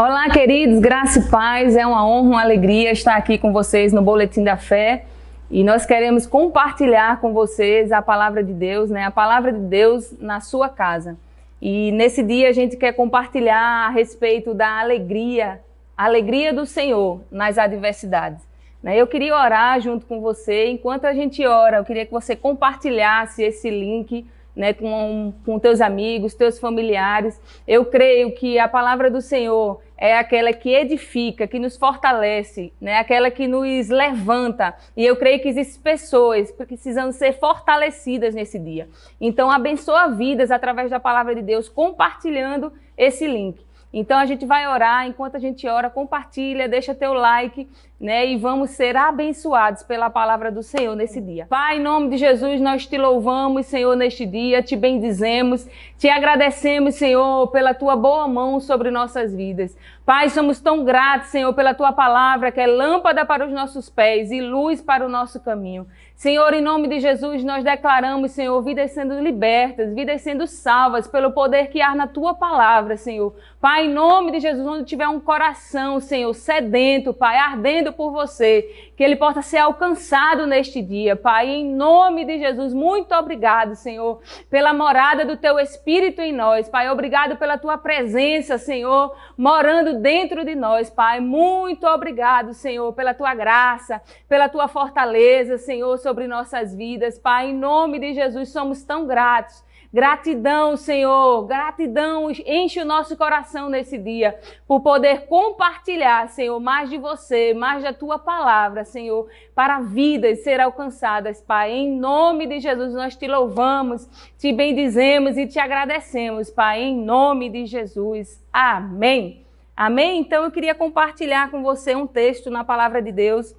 Olá, queridos, graça e paz. É uma honra, uma alegria estar aqui com vocês no Boletim da Fé. E nós queremos compartilhar com vocês a palavra de Deus, né? A palavra de Deus na sua casa. E nesse dia a gente quer compartilhar a respeito da alegria, a alegria do Senhor nas adversidades. Né? Eu queria orar junto com você. Enquanto a gente ora, eu queria que você compartilhasse esse link né, com, com teus amigos, teus familiares. Eu creio que a palavra do Senhor é aquela que edifica, que nos fortalece, né? aquela que nos levanta. E eu creio que existem pessoas que precisam ser fortalecidas nesse dia. Então, abençoa vidas através da palavra de Deus, compartilhando esse link. Então a gente vai orar, enquanto a gente ora, compartilha, deixa teu like, né? E vamos ser abençoados pela palavra do Senhor nesse dia. Pai, em nome de Jesus, nós te louvamos, Senhor, neste dia, te bendizemos, te agradecemos, Senhor, pela tua boa mão sobre nossas vidas. Pai, somos tão gratos, Senhor, pela tua palavra, que é lâmpada para os nossos pés e luz para o nosso caminho. Senhor, em nome de Jesus, nós declaramos, Senhor, vidas sendo libertas, vidas sendo salvas pelo poder que há na tua palavra, Senhor. Pai, em nome de Jesus, onde tiver um coração, Senhor, sedento, Pai, ardendo por você, que ele possa ser alcançado neste dia, Pai. Em nome de Jesus, muito obrigado, Senhor, pela morada do teu espírito em nós, Pai. Obrigado pela tua presença, Senhor, morando dentro de nós, Pai. Muito obrigado, Senhor, pela tua graça, pela tua fortaleza, Senhor sobre nossas vidas. Pai, em nome de Jesus, somos tão gratos. Gratidão, Senhor, gratidão, enche o nosso coração nesse dia, por poder compartilhar, Senhor, mais de você, mais da tua palavra, Senhor, para vidas ser alcançadas, Pai. Em nome de Jesus, nós te louvamos, te bendizemos e te agradecemos, Pai, em nome de Jesus. Amém. Amém? Então eu queria compartilhar com você um texto na palavra de Deus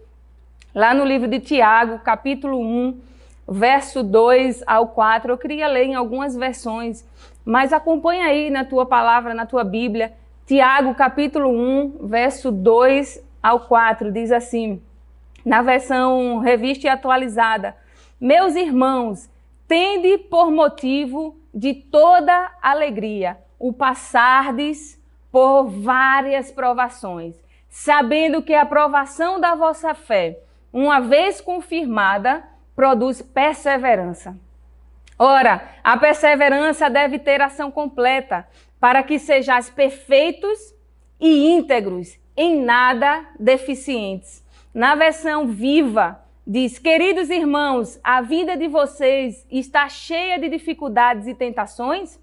Lá no livro de Tiago, capítulo 1, verso 2 ao 4, eu queria ler em algumas versões, mas acompanha aí na tua palavra, na tua Bíblia. Tiago, capítulo 1, verso 2 ao 4, diz assim, na versão revista e atualizada: Meus irmãos, tende por motivo de toda alegria o passardes por várias provações, sabendo que a provação da vossa fé uma vez confirmada, produz perseverança. Ora, a perseverança deve ter ação completa, para que sejais perfeitos e íntegros, em nada deficientes. Na versão viva, diz: Queridos irmãos, a vida de vocês está cheia de dificuldades e tentações?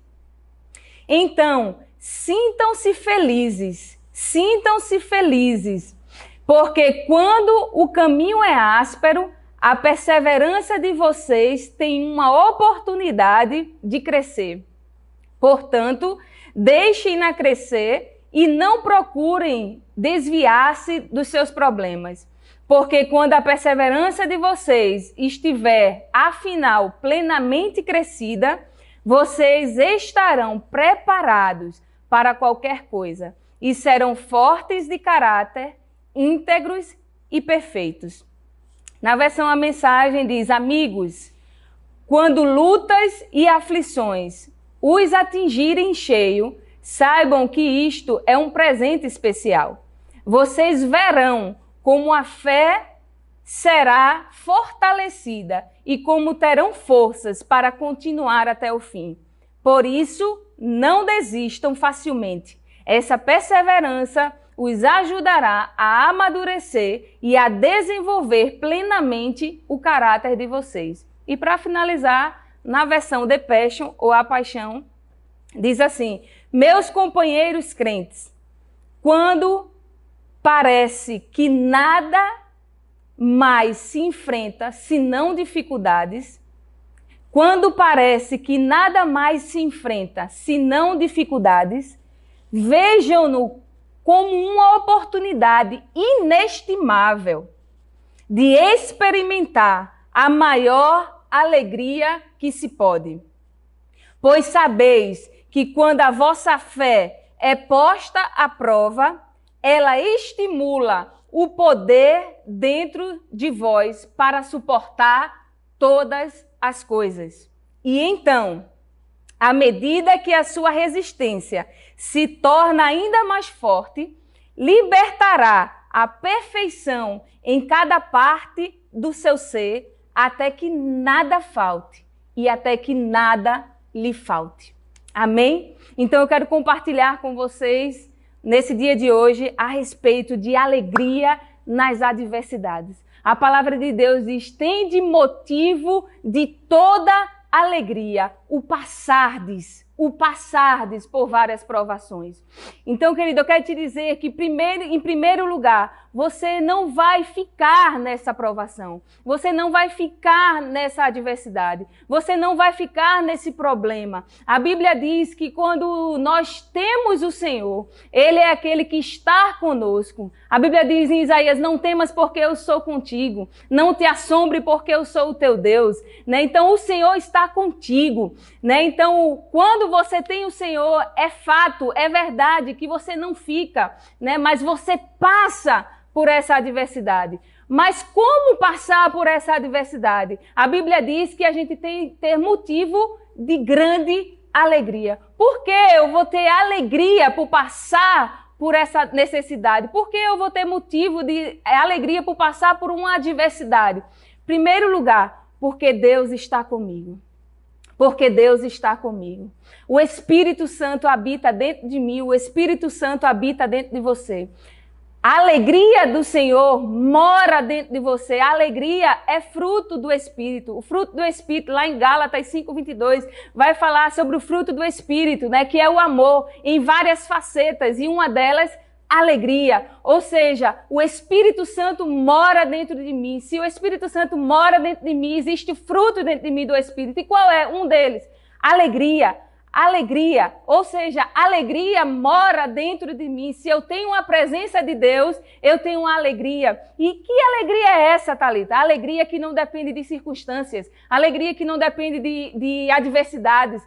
Então, sintam-se felizes, sintam-se felizes, porque quando o caminho é áspero, a perseverança de vocês tem uma oportunidade de crescer. Portanto, deixem-na crescer e não procurem desviar-se dos seus problemas. Porque quando a perseverança de vocês estiver, afinal, plenamente crescida, vocês estarão preparados para qualquer coisa e serão fortes de caráter íntegros e perfeitos. Na versão a mensagem diz: Amigos, quando lutas e aflições os atingirem cheio, saibam que isto é um presente especial. Vocês verão como a fé será fortalecida e como terão forças para continuar até o fim. Por isso, não desistam facilmente. Essa perseverança os ajudará a amadurecer e a desenvolver plenamente o caráter de vocês. E para finalizar, na versão The Passion ou A Paixão, diz assim: Meus companheiros crentes, quando parece que nada mais se enfrenta senão dificuldades, quando parece que nada mais se enfrenta senão dificuldades, vejam-no como uma oportunidade inestimável de experimentar a maior alegria que se pode. Pois sabeis que quando a vossa fé é posta à prova, ela estimula o poder dentro de vós para suportar todas as coisas. E então, à medida que a sua resistência se torna ainda mais forte, libertará a perfeição em cada parte do seu ser, até que nada falte e até que nada lhe falte. Amém? Então eu quero compartilhar com vocês nesse dia de hoje a respeito de alegria nas adversidades. A palavra de Deus diz: tem de motivo de toda alegria, o passardes o passardes por várias provações. Então, querido, eu quero te dizer que, primeiro, em primeiro lugar, você não vai ficar nessa provação, você não vai ficar nessa adversidade, você não vai ficar nesse problema. A Bíblia diz que quando nós temos o Senhor, Ele é aquele que está conosco. A Bíblia diz em Isaías: Não temas, porque eu sou contigo, não te assombre, porque eu sou o teu Deus. Né? Então, o Senhor está contigo. Né? Então, quando você tem o Senhor, é fato, é verdade que você não fica, né? Mas você passa por essa adversidade. Mas como passar por essa adversidade? A Bíblia diz que a gente tem que ter motivo de grande alegria. Por que eu vou ter alegria por passar por essa necessidade? Por que eu vou ter motivo de é, alegria por passar por uma adversidade? Primeiro lugar, porque Deus está comigo porque Deus está comigo. O Espírito Santo habita dentro de mim, o Espírito Santo habita dentro de você. A alegria do Senhor mora dentro de você. A alegria é fruto do Espírito. O fruto do Espírito, lá em Gálatas 5,22, vai falar sobre o fruto do Espírito, né? Que é o amor em várias facetas. E uma delas alegria. Ou seja, o Espírito Santo mora dentro de mim. Se o Espírito Santo mora dentro de mim, existe fruto dentro de mim do Espírito. E qual é um deles? Alegria alegria. Ou seja, alegria mora dentro de mim. Se eu tenho a presença de Deus, eu tenho uma alegria. E que alegria é essa, Thalita? alegria que não depende de circunstâncias, alegria que não depende de, de adversidades,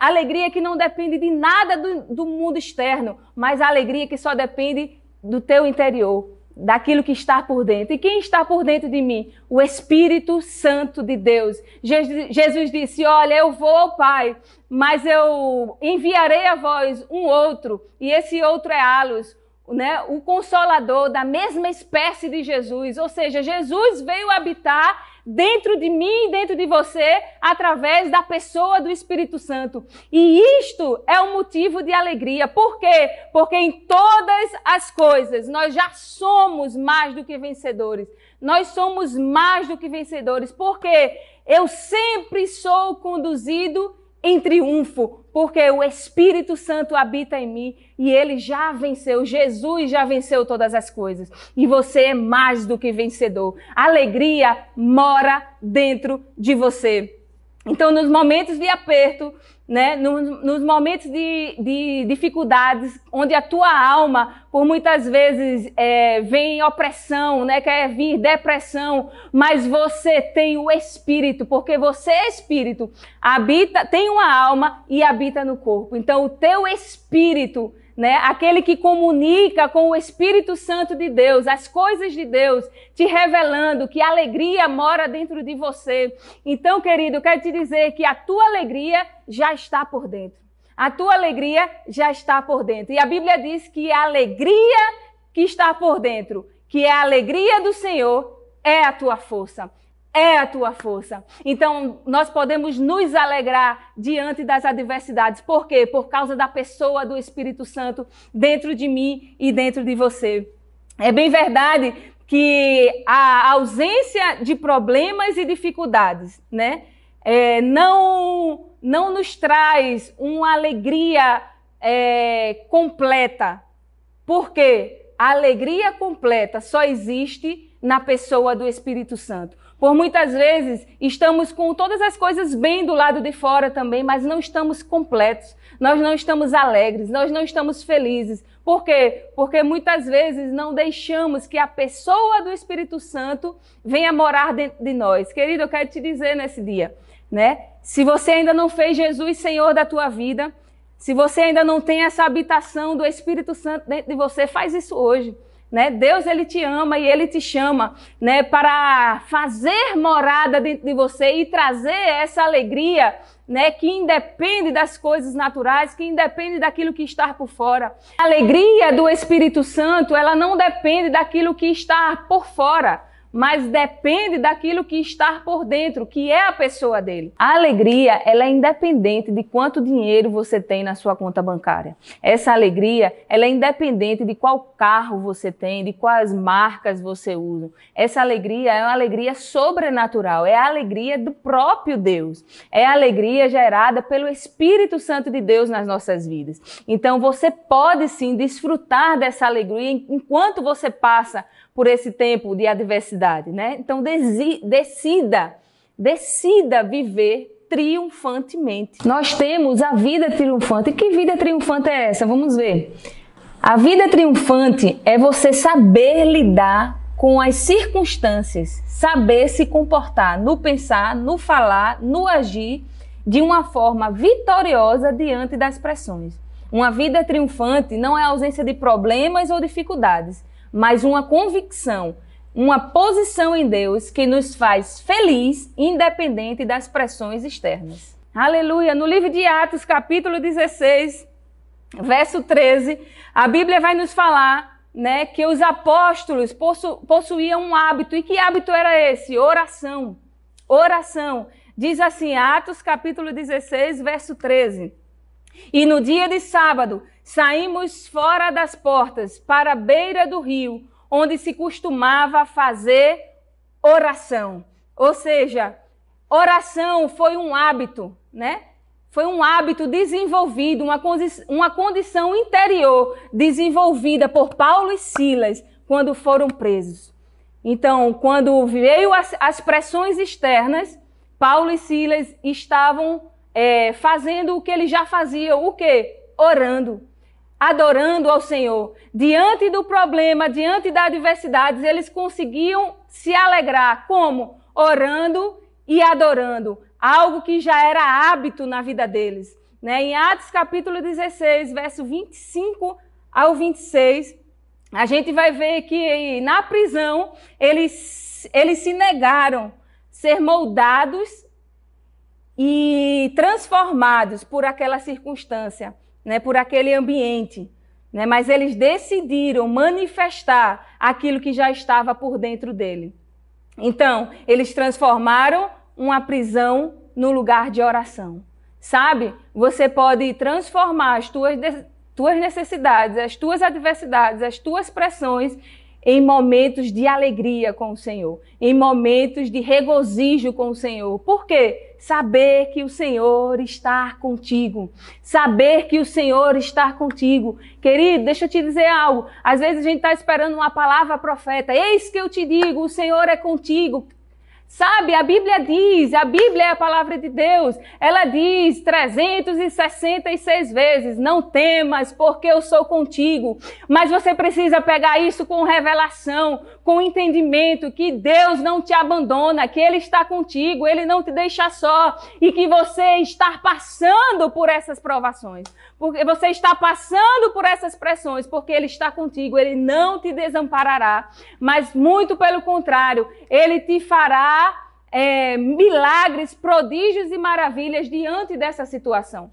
alegria que não depende de nada do, do mundo externo, mas a alegria que só depende do teu interior daquilo que está por dentro. E quem está por dentro de mim? O Espírito Santo de Deus. Jesus disse: Olha, eu vou, ao Pai, mas eu enviarei a vós um outro, e esse outro é Alos. Né, o consolador da mesma espécie de Jesus, ou seja, Jesus veio habitar dentro de mim e dentro de você através da pessoa do Espírito Santo. E isto é um motivo de alegria. Por quê? Porque em todas as coisas nós já somos mais do que vencedores. Nós somos mais do que vencedores. Porque eu sempre sou conduzido em triunfo, porque o Espírito Santo habita em mim e ele já venceu, Jesus já venceu todas as coisas. E você é mais do que vencedor. A alegria mora dentro de você. Então, nos momentos de aperto, né, nos, nos momentos de, de, dificuldades, onde a tua alma, por muitas vezes, é, vem opressão, né, quer vir depressão, mas você tem o espírito, porque você é espírito, habita, tem uma alma e habita no corpo. Então, o teu espírito né? Aquele que comunica com o Espírito Santo de Deus, as coisas de Deus, te revelando que alegria mora dentro de você. Então, querido, eu quero te dizer que a tua alegria já está por dentro. A tua alegria já está por dentro. E a Bíblia diz que a alegria que está por dentro, que é a alegria do Senhor, é a tua força é a tua força. Então, nós podemos nos alegrar diante das adversidades. Por quê? Por causa da pessoa do Espírito Santo dentro de mim e dentro de você. É bem verdade que a ausência de problemas e dificuldades, né, é, não, não nos traz uma alegria é, completa. Por quê? A alegria completa só existe na pessoa do Espírito Santo. Por muitas vezes estamos com todas as coisas bem do lado de fora também, mas não estamos completos, nós não estamos alegres, nós não estamos felizes. Por quê? Porque muitas vezes não deixamos que a pessoa do Espírito Santo venha morar dentro de nós. Querido, eu quero te dizer nesse dia, né? Se você ainda não fez Jesus Senhor da tua vida, se você ainda não tem essa habitação do Espírito Santo dentro de você, faz isso hoje né? Deus ele te ama e ele te chama, né, para fazer morada dentro de você e trazer essa alegria, né, que independe das coisas naturais, que independe daquilo que está por fora. A alegria do Espírito Santo, ela não depende daquilo que está por fora mas depende daquilo que está por dentro, que é a pessoa dele. A alegria, ela é independente de quanto dinheiro você tem na sua conta bancária. Essa alegria, ela é independente de qual carro você tem, de quais marcas você usa. Essa alegria é uma alegria sobrenatural, é a alegria do próprio Deus. É a alegria gerada pelo Espírito Santo de Deus nas nossas vidas. Então você pode sim desfrutar dessa alegria enquanto você passa por esse tempo de adversidade felicidade, né? Então decida, decida viver triunfantemente. Nós temos a vida triunfante. E que vida triunfante é essa? Vamos ver. A vida triunfante é você saber lidar com as circunstâncias, saber se comportar no pensar, no falar, no agir de uma forma vitoriosa diante das pressões. Uma vida triunfante não é ausência de problemas ou dificuldades, mas uma convicção uma posição em Deus que nos faz feliz, independente das pressões externas. Aleluia! No livro de Atos, capítulo 16, verso 13, a Bíblia vai nos falar né, que os apóstolos possu possuíam um hábito. E que hábito era esse? Oração. Oração. Diz assim, Atos capítulo 16, verso 13. E no dia de sábado saímos fora das portas para a beira do rio, onde se costumava fazer oração. Ou seja, oração foi um hábito, né? Foi um hábito desenvolvido, uma, condição, uma condição interior desenvolvida por Paulo e Silas quando foram presos. Então, quando veio as, as pressões externas, Paulo e Silas estavam é, fazendo o que eles já faziam, o quê? Orando adorando ao Senhor. Diante do problema, diante da adversidade, eles conseguiam se alegrar. Como? Orando e adorando. Algo que já era hábito na vida deles. Né? Em Atos capítulo 16, verso 25 ao 26, a gente vai ver que na prisão eles, eles se negaram a ser moldados e transformados por aquela circunstância né, por aquele ambiente, né, mas eles decidiram manifestar aquilo que já estava por dentro dele. Então, eles transformaram uma prisão no lugar de oração. Sabe? Você pode transformar as tuas, tuas necessidades, as tuas adversidades, as tuas pressões em momentos de alegria com o Senhor, em momentos de regozijo com o Senhor. Por quê? Saber que o Senhor está contigo. Saber que o Senhor está contigo. Querido, deixa eu te dizer algo. Às vezes a gente está esperando uma palavra profeta. Eis que eu te digo: o Senhor é contigo Sabe, a Bíblia diz, a Bíblia é a palavra de Deus. Ela diz 366 vezes: "Não temas, porque eu sou contigo". Mas você precisa pegar isso com revelação, com o entendimento que Deus não te abandona, que Ele está contigo, Ele não te deixa só e que você está passando por essas provações, porque você está passando por essas pressões, porque Ele está contigo, Ele não te desamparará, mas muito pelo contrário, Ele te fará é, milagres, prodígios e maravilhas diante dessa situação.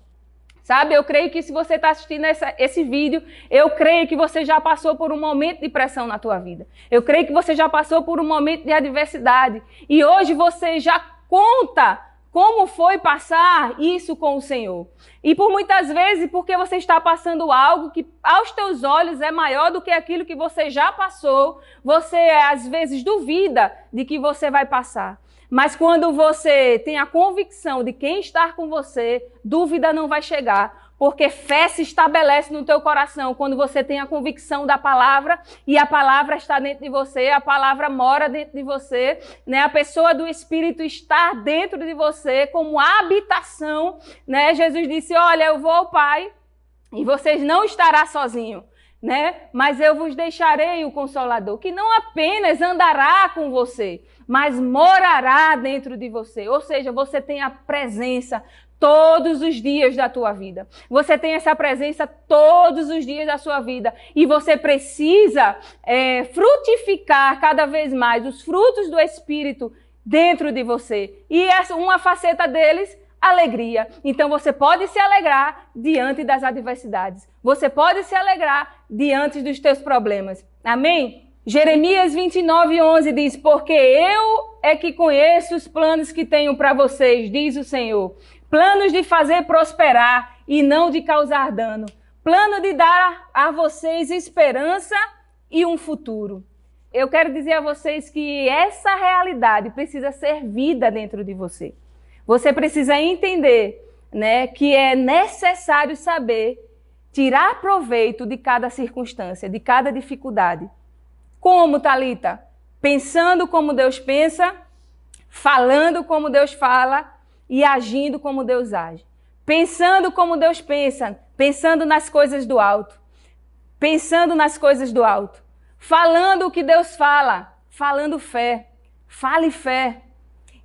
Sabe, eu creio que se você está assistindo essa, esse vídeo, eu creio que você já passou por um momento de pressão na tua vida. Eu creio que você já passou por um momento de adversidade. E hoje você já conta como foi passar isso com o Senhor. E por muitas vezes, porque você está passando algo que aos teus olhos é maior do que aquilo que você já passou, você às vezes duvida de que você vai passar. Mas quando você tem a convicção de quem está com você, dúvida não vai chegar, porque fé se estabelece no teu coração quando você tem a convicção da palavra e a palavra está dentro de você, a palavra mora dentro de você, né? A pessoa do Espírito está dentro de você como habitação, né? Jesus disse: "Olha, eu vou ao Pai e vocês não estará sozinho." Né? Mas eu vos deixarei o consolador, que não apenas andará com você, mas morará dentro de você. Ou seja, você tem a presença todos os dias da tua vida. Você tem essa presença todos os dias da sua vida e você precisa é, frutificar cada vez mais os frutos do Espírito dentro de você. E essa, é uma faceta deles alegria. Então você pode se alegrar diante das adversidades. Você pode se alegrar diante dos teus problemas. Amém? Jeremias 29:11 diz: Porque eu é que conheço os planos que tenho para vocês, diz o Senhor. Planos de fazer prosperar e não de causar dano. Plano de dar a vocês esperança e um futuro. Eu quero dizer a vocês que essa realidade precisa ser vida dentro de você. Você precisa entender né, que é necessário saber tirar proveito de cada circunstância, de cada dificuldade. Como, Talita? Pensando como Deus pensa, falando como Deus fala e agindo como Deus age. Pensando como Deus pensa, pensando nas coisas do alto. Pensando nas coisas do alto. Falando o que Deus fala, falando fé. Fale fé.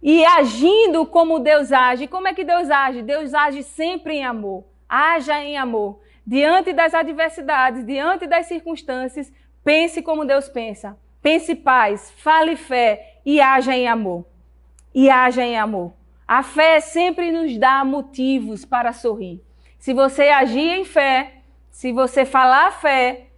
E agindo como Deus age. Como é que Deus age? Deus age sempre em amor. Haja em amor. Diante das adversidades, diante das circunstâncias, Pense como Deus pensa. Pense paz, fale fé e haja em amor. E haja em amor. A fé sempre nos dá motivos para sorrir. Se você agir em fé, se você falar fé,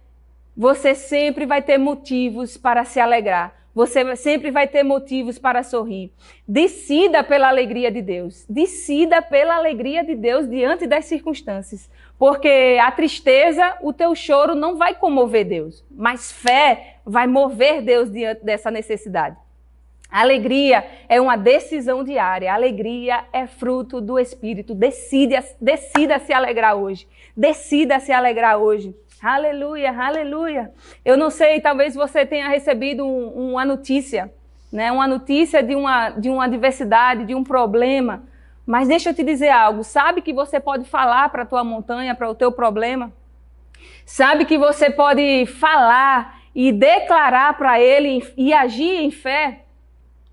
você sempre vai ter motivos para se alegrar. Você sempre vai ter motivos para sorrir. Decida pela alegria de Deus. Decida pela alegria de Deus diante das circunstâncias. Porque a tristeza, o teu choro não vai comover Deus, mas fé vai mover Deus diante dessa necessidade. alegria é uma decisão diária. alegria é fruto do Espírito. Decida, decida se alegrar hoje. Decida se alegrar hoje. Aleluia, aleluia. Eu não sei, talvez você tenha recebido um, uma notícia, né? Uma notícia de uma de uma adversidade, de um problema mas deixa eu te dizer algo. Sabe que você pode falar para a tua montanha, para o teu problema? Sabe que você pode falar e declarar para ele e agir em fé?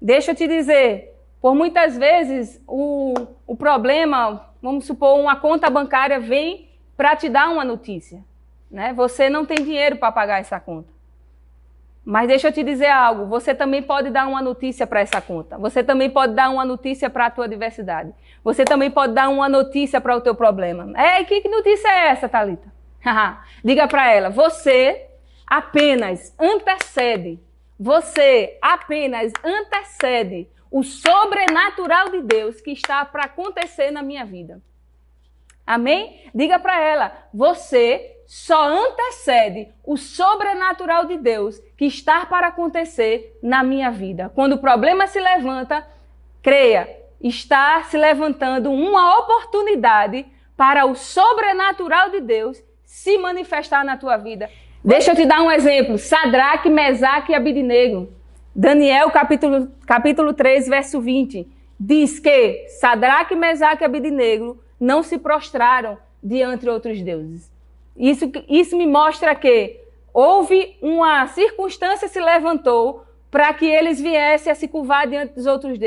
Deixa eu te dizer, por muitas vezes o, o problema, vamos supor, uma conta bancária vem para te dar uma notícia. Né? Você não tem dinheiro para pagar essa conta. Mas deixa eu te dizer algo, você também pode dar uma notícia para essa conta. Você também pode dar uma notícia para a tua diversidade. Você também pode dar uma notícia para o teu problema. É, que, que notícia é essa, Talita? Diga para ela, você apenas antecede. Você apenas antecede o sobrenatural de Deus que está para acontecer na minha vida. Amém? Diga para ela: você só antecede o sobrenatural de Deus que está para acontecer na minha vida. Quando o problema se levanta, creia, está se levantando uma oportunidade para o sobrenatural de Deus se manifestar na tua vida. Deixa eu te dar um exemplo. Sadraque, Mesaque e Abidinegro. Daniel, capítulo, capítulo 3, verso 20. Diz que Sadraque, Mesaque e Abidinegro não se prostraram diante de outros deuses. Isso, isso me mostra que houve uma circunstância se levantou para que eles viessem a se curvar diante dos outros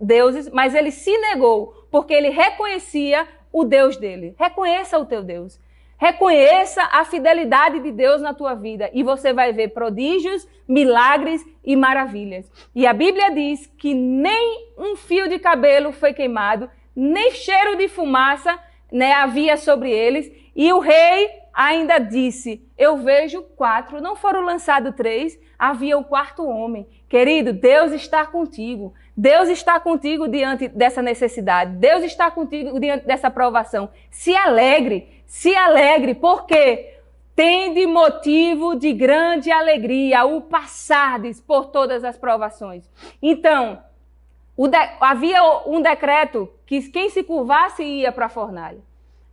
deuses, mas ele se negou, porque ele reconhecia o Deus dele. Reconheça o teu Deus. Reconheça a fidelidade de Deus na tua vida e você vai ver prodígios, milagres e maravilhas. E a Bíblia diz que nem um fio de cabelo foi queimado, nem cheiro de fumaça né, havia sobre eles. E o rei ainda disse: Eu vejo quatro, não foram lançados três, havia o quarto homem. Querido, Deus está contigo. Deus está contigo diante dessa necessidade. Deus está contigo diante dessa provação. Se alegre, se alegre, porque tende motivo de grande alegria o passardes por todas as provações. Então, de, havia um decreto que quem se curvasse ia para a fornalha.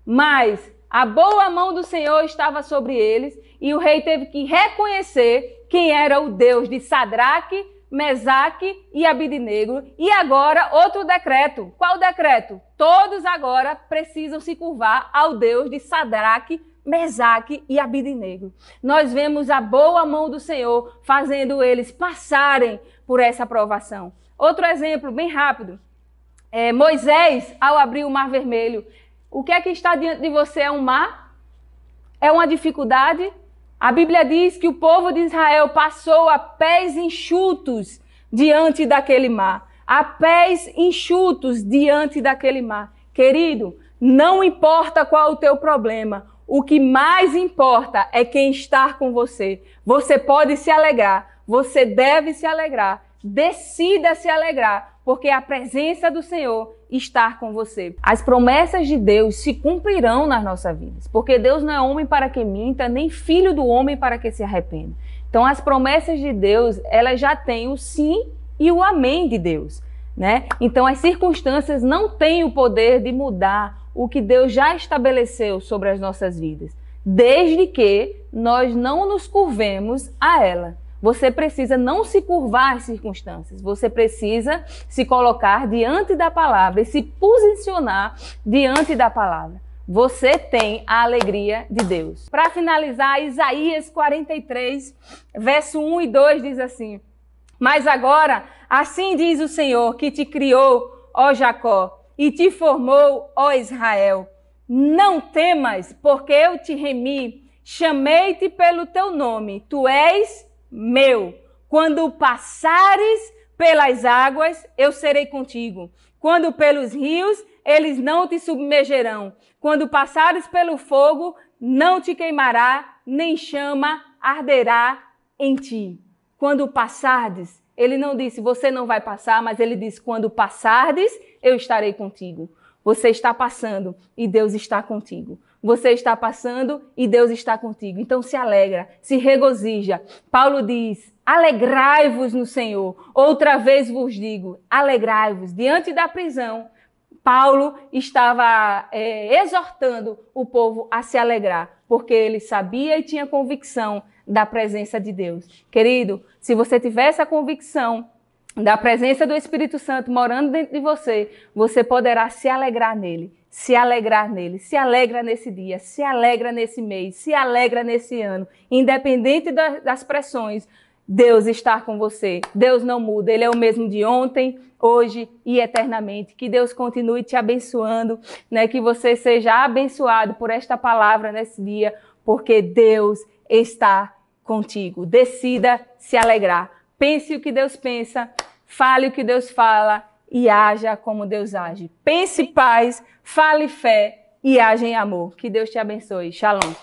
Mas a boa mão do Senhor estava sobre eles e o rei teve que reconhecer quem era o Deus de Sadraque, Mesaque e Abidinegro. E agora outro decreto. Qual decreto? Todos agora precisam se curvar ao Deus de Sadraque, Mesaque e Abidinegro. Nós vemos a boa mão do Senhor fazendo eles passarem por essa provação. Outro exemplo bem rápido é, Moisés, ao abrir o mar vermelho, o que é que está diante de você? É um mar? É uma dificuldade? A Bíblia diz que o povo de Israel passou a pés enxutos diante daquele mar. A pés enxutos diante daquele mar. Querido, não importa qual o teu problema, o que mais importa é quem está com você. Você pode se alegrar, você deve se alegrar, decida se alegrar, porque a presença do Senhor está com você. As promessas de Deus se cumprirão nas nossas vidas, porque Deus não é homem para que minta, nem filho do homem para que se arrependa. Então, as promessas de Deus, elas já têm o sim e o amém de Deus, né? Então, as circunstâncias não têm o poder de mudar o que Deus já estabeleceu sobre as nossas vidas, desde que nós não nos curvemos a ela você precisa não se curvar às circunstâncias, você precisa se colocar diante da palavra e se posicionar diante da palavra. Você tem a alegria de Deus. Para finalizar, Isaías 43, verso 1 e 2 diz assim: Mas agora, assim diz o Senhor que te criou, ó Jacó, e te formou, ó Israel. Não temas, porque eu te remi, chamei-te pelo teu nome, tu és meu. Quando passares pelas águas, eu serei contigo. Quando pelos rios, eles não te submergerão. Quando passares pelo fogo, não te queimará, nem chama arderá em ti. Quando passardes, ele não disse você não vai passar, mas ele disse quando passardes, eu estarei contigo. Você está passando e Deus está contigo você está passando e Deus está contigo. Então se alegra, se regozija. Paulo diz: Alegrai-vos no Senhor. Outra vez vos digo: alegrai-vos. Diante da prisão, Paulo estava é, exortando o povo a se alegrar, porque ele sabia e tinha convicção da presença de Deus. Querido, se você tiver essa convicção, da presença do Espírito Santo morando dentro de você, você poderá se alegrar nele se alegrar nele, se alegra nesse dia, se alegra nesse mês, se alegra nesse ano, independente das pressões. Deus está com você. Deus não muda, ele é o mesmo de ontem, hoje e eternamente. Que Deus continue te abençoando, né? Que você seja abençoado por esta palavra nesse dia, porque Deus está contigo. Decida se alegrar. Pense o que Deus pensa, fale o que Deus fala e haja como Deus age. Pense paz, fale fé e haja em amor. Que Deus te abençoe. Shalom.